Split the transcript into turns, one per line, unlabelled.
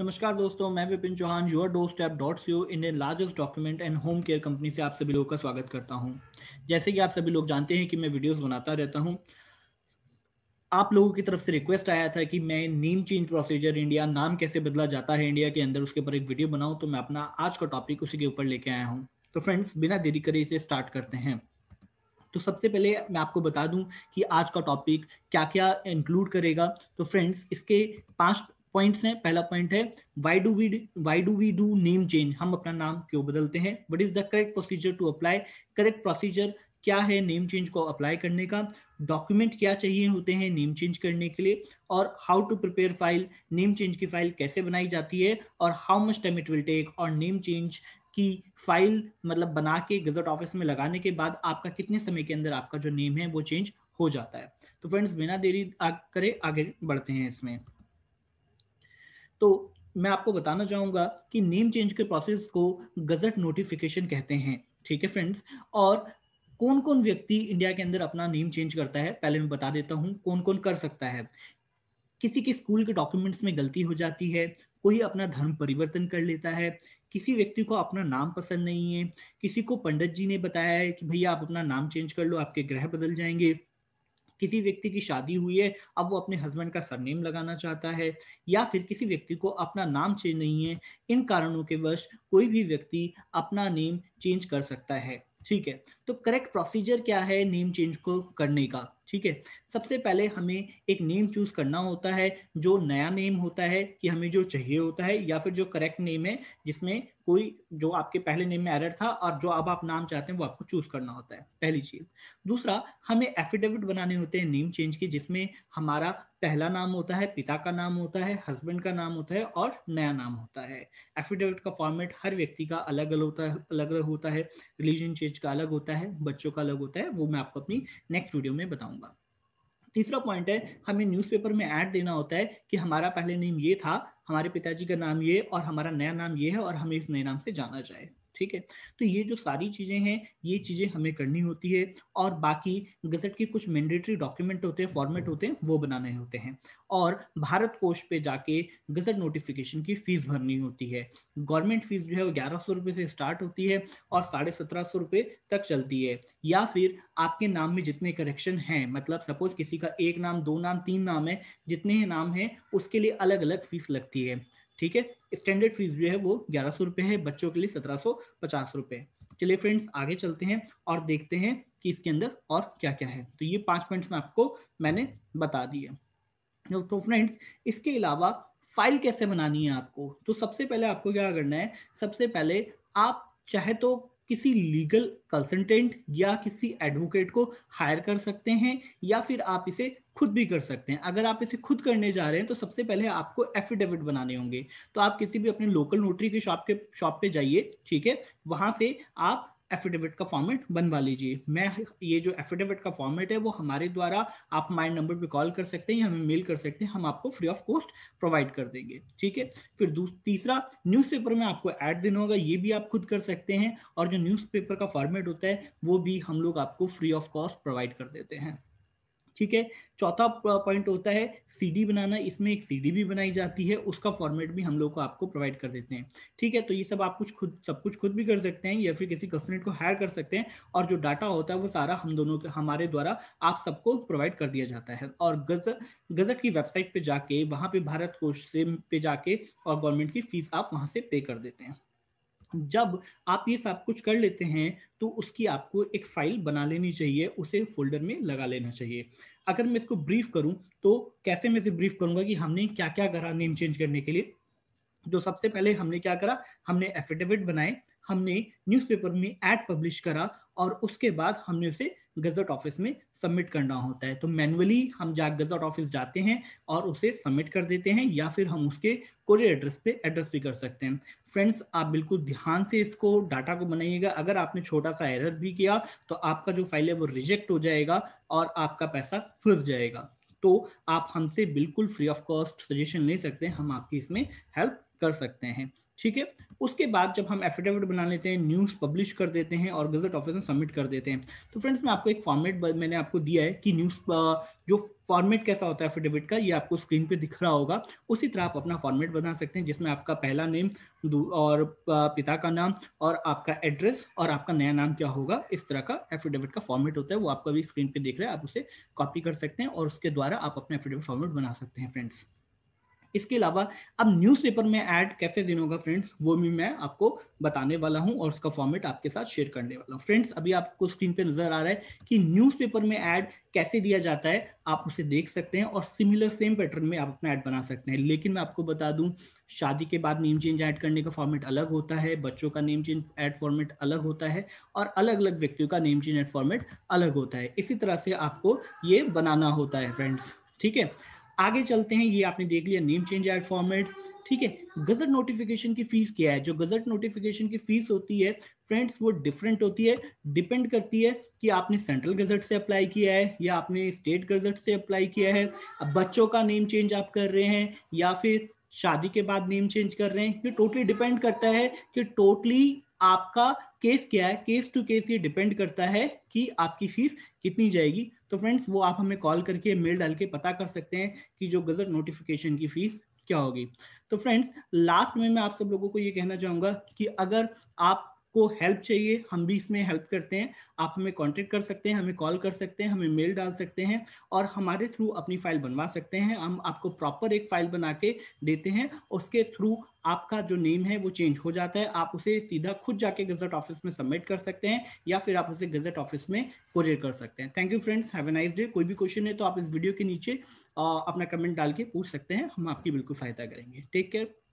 नमस्कार दोस्तों मैं Vipin Chauhan your doorstep dot C O Indian largest document and home care company से आप सभी लोगों का स्वागत करता हूं जैसे कि आप सभी लोग जानते हैं कि मैं वीडियोस बनाता रहता हूं आप लोगों की तरफ से रिक्वेस्ट आया था कि मैं नेम चेंज प्रोसीजर इंडिया नाम कैसे बदला जाता है इंडिया के अंदर उसके ऊपर एक वीडियो बनाऊँ तो मैं अपना आज का टॉपिक उसी के ऊपर लेके आया हूँ तो फ्रेंड्स बिना देरी करे इसे स्टार्ट करते हैं तो सबसे पहले मैं आपको बता दूं कि आज का टॉपिक क्या क्या इंक्लूड करेगा तो फ्रेंड्स इसके पांच पॉइंट्स हैं पहला पॉइंट है why do we why do we do name change हम अपना नाम क्यों बदलते हैं what is the correct procedure to apply correct procedure क्या है नेम चेंज को अप्लाई करने का डॉक्यूमेंट क्या चाहिए होते हैं नेम चेंज करने के लिए और how to prepare file name change की फाइल कैसे बनाई जाती है और how much time it will take और नेम चेंज की फाइल मतलब बना के गजट ऑफिस में लगाने के बाद आपका कितने समय के अंदर आपका जो नेम है वो चेंज हो जाता है तो फ्रेंड्स बिना देरी आग करे आगे बढ़ते हैं इसमें तो मैं आपको बताना चाहूँगा कि नेम चेंज के प्रोसेस को गजट नोटिफिकेशन कहते हैं ठीक है फ्रेंड्स और कौन कौन व्यक्ति इंडिया के अंदर अपना नेम चेंज करता है पहले मैं बता देता हूँ कौन कौन कर सकता है किसी के स्कूल के डॉक्यूमेंट्स में गलती हो जाती है कोई अपना धर्म परिवर्तन कर लेता है किसी व्यक्ति को अपना नाम पसंद नहीं है किसी को पंडित जी ने बताया है कि भैया आप अपना नाम चेंज कर लो आपके ग्रह बदल जाएंगे किसी व्यक्ति की शादी हुई है अब वो अपने हस्बैंड का सरनेम लगाना चाहता है या फिर किसी व्यक्ति को अपना नाम चेंज नहीं है इन कारणों के वश कोई भी व्यक्ति अपना नेम चेंज कर सकता है ठीक है तो करेक्ट प्रोसीजर क्या है नेम चेंज को करने का ठीक है सबसे पहले हमें एक नेम चूज करना होता है जो नया नेम होता है कि हमें जो चाहिए होता है या फिर जो करेक्ट नेम है जिसमें कोई जो आपके पहले नेम में एरर था और जो अब आप नाम चाहते हैं वो आपको चूज करना होता है पहली चीज दूसरा हमें एफिडेविट बनाने होते हैं नेम चेंज के जिसमें हमारा पहला नाम होता है पिता का नाम होता है हस्बैंड का नाम होता है और नया नाम होता है एफिडेविट का फॉर्मेट हर व्यक्ति का अलग अलग होता है अलग अलग होता है रिलीजन चेंज का अलग होता है क्या है बच्चों का अलग होता है वो मैं आपको अपनी नेक्स्ट वीडियो में बताऊंगा तीसरा पॉइंट है हमें न्यूज़पेपर में ऐड देना होता है कि हमारा पहले नेम ये था हमारे पिताजी का नाम ये और हमारा नया नाम ये है और हमें इस नए नाम से जाना जाए ठीक है तो ये जो सारी चीज़ें हैं ये चीज़ें हमें करनी होती है और बाकी गजट के कुछ मैंडेटरी डॉक्यूमेंट होते हैं फॉर्मेट होते हैं वो बनाने होते हैं और भारत कोष पे जाके गजट नोटिफिकेशन की फीस भरनी होती है गवर्नमेंट फीस जो है वो ग्यारह सौ रुपये से स्टार्ट होती है और साढ़े सत्रह सौ रुपये तक चलती है या फिर आपके नाम में जितने करेक्शन हैं मतलब सपोज किसी का एक नाम दो नाम तीन नाम है जितने नाम है उसके लिए अलग अलग फीस लगती है ठीक है स्टैंडर्ड फीस जो है वो ग्यारह सौ रुपए है बच्चों के लिए सत्रह सौ पचास रुपए चलिए फ्रेंड्स आगे चलते हैं और देखते हैं कि इसके अंदर और क्या क्या है तो ये पांच पॉइंट्स में आपको मैंने बता दिए तो फ्रेंड्स तो इसके अलावा फाइल कैसे बनानी है आपको तो सबसे पहले आपको क्या करना है सबसे पहले आप चाहे तो किसी लीगल कंसल्टेंट या किसी एडवोकेट को हायर कर सकते हैं या फिर आप इसे खुद भी कर सकते हैं अगर आप इसे खुद करने जा रहे हैं तो सबसे पहले आपको एफिडेविट बनाने होंगे तो आप किसी भी अपने लोकल नोटरी के शॉप के शॉप पे जाइए ठीक है वहां से आप एफिडेविट का फॉर्मेट बनवा लीजिए मैं ये जो एफिडेविट का फॉर्मेट है वो हमारे द्वारा आप माइंड नंबर पे कॉल कर सकते हैं या हमें मेल कर सकते हैं हम आपको फ्री ऑफ कॉस्ट प्रोवाइड कर देंगे ठीक है फिर तीसरा न्यूज़पेपर में आपको ऐड देना होगा ये भी आप खुद कर सकते हैं और जो न्यूज़पेपर का फॉर्मेट होता है वो भी हम लोग आपको फ्री ऑफ कॉस्ट प्रोवाइड कर देते हैं ठीक है चौथा पॉइंट होता है सीडी बनाना इसमें एक सीडी भी बनाई जाती है उसका फॉर्मेट भी हम लोग को आपको प्रोवाइड कर देते हैं ठीक है तो ये सब आप कुछ खुद सब कुछ खुद भी कर सकते हैं या फिर किसी कंसल्टेंट को हायर कर सकते हैं और जो डाटा होता है वो सारा हम दोनों के हमारे द्वारा आप सबको प्रोवाइड कर दिया जाता है और गज गजट की वेबसाइट पे जाके वहाँ पर भारत कोश से पे जाके और गवर्नमेंट की फीस आप वहाँ से पे कर देते हैं जब आप ये सब कुछ कर लेते हैं तो उसकी आपको एक फाइल बना लेनी चाहिए उसे फोल्डर में लगा लेना चाहिए अगर मैं इसको ब्रीफ करूं तो कैसे मैं इसे ब्रीफ करूंगा कि हमने क्या क्या करा नेम चेंज करने के लिए तो सबसे पहले हमने क्या करा हमने एफिडेविट बनाए हमने न्यूज़पेपर में एड पब्लिश करा और उसके बाद हमने उसे गजट ऑफिस में सबमिट करना होता है तो मैनुअली हम जा गजट ऑफिस जाते हैं और उसे सबमिट कर देते हैं या फिर हम उसके कोरियर एड्रेस पे एड्रेस भी कर सकते हैं फ्रेंड्स आप बिल्कुल ध्यान से इसको डाटा को बनाइएगा अगर आपने छोटा सा एरर भी किया तो आपका जो फाइल है वो रिजेक्ट हो जाएगा और आपका पैसा फंस जाएगा तो आप हमसे बिल्कुल फ्री ऑफ कॉस्ट सजेशन ले सकते हैं हम आपकी इसमें हेल्प कर सकते हैं ठीक है उसके बाद जब हम एफिडेविट बना लेते हैं न्यूज़ पब्लिश कर देते हैं और गजट ऑफिस में सबमिट कर देते हैं तो फ्रेंड्स मैं आपको एक फॉर्मेट मैंने आपको दिया है कि न्यूज़ जो फॉर्मेट कैसा होता है एफिडेविट का ये आपको स्क्रीन पे दिख रहा होगा उसी तरह आप अपना फॉर्मेट बना सकते हैं जिसमें आपका पहला नेम और पिता का नाम और आपका एड्रेस और आपका नया नाम क्या होगा इस तरह का एफिडेविट का फॉर्मेट होता है वो आपका भी स्क्रीन पे दिख रहा है आप उसे कॉपी कर सकते हैं और उसके द्वारा आप अपना एफिडेविट फॉर्मेट बना सकते हैं फ्रेंड्स इसके अलावा अब न्यूज़पेपर में ऐड कैसे दिन होगा फ्रेंड्स वो भी मैं आपको बताने वाला हूँ और उसका फॉर्मेट आपके साथ शेयर करने वाला हूँ फ्रेंड्स अभी आपको स्क्रीन पे नजर आ रहा है कि न्यूज़पेपर में ऐड कैसे दिया जाता है आप उसे देख सकते हैं और सिमिलर सेम पैटर्न में आप अपना ऐड बना सकते हैं लेकिन मैं आपको बता दूं शादी के बाद नेम चेंज ऐड करने का फॉर्मेट अलग होता है बच्चों का नेम चेंज ऐड फॉर्मेट अलग होता है और अलग अलग व्यक्तियों का नेम चेंज ऐड फॉर्मेट अलग होता है इसी तरह से आपको ये बनाना होता है फ्रेंड्स ठीक है आगे चलते हैं ये आपने देख लिया नेम चेंज एड फॉर्मेट ठीक है गजट नोटिफिकेशन की फीस क्या है जो गजट नोटिफिकेशन की फीस होती है फ्रेंड्स वो डिफरेंट होती है डिपेंड करती है कि आपने सेंट्रल गजट से अप्लाई किया है या आपने स्टेट गजट से अप्लाई किया है अब बच्चों का नेम चेंज आप कर रहे हैं या फिर शादी के बाद नेम चेंज कर रहे हैं ये टोटली डिपेंड करता है कि टोटली आपका केस क्या है केस टू केस ये डिपेंड करता है कि आपकी फीस कितनी जाएगी तो फ्रेंड्स वो आप हमें कॉल करके मेल डाल के पता कर सकते हैं कि जो गजट नोटिफिकेशन की फीस क्या होगी तो फ्रेंड्स लास्ट में मैं आप सब लोगों को ये कहना चाहूंगा कि अगर आप आपको हेल्प चाहिए हम भी इसमें हेल्प करते हैं आप हमें कांटेक्ट कर सकते हैं हमें कॉल कर सकते हैं हमें मेल डाल सकते हैं और हमारे थ्रू अपनी फाइल बनवा सकते हैं हम आपको प्रॉपर एक फाइल बना के देते हैं उसके थ्रू आपका जो नेम है वो चेंज हो जाता है आप उसे सीधा खुद जाके गजट ऑफिस में सबमिट कर सकते हैं या फिर आप उसे गजट ऑफिस में कोरियर कर सकते हैं thank you friends have a nice day कोई भी क्वेश्चन है तो आप इस वीडियो के नीचे अपना कमेंट डाल के पूछ सकते हैं हम आपकी बिल्कुल सहायता करेंगे टेक केयर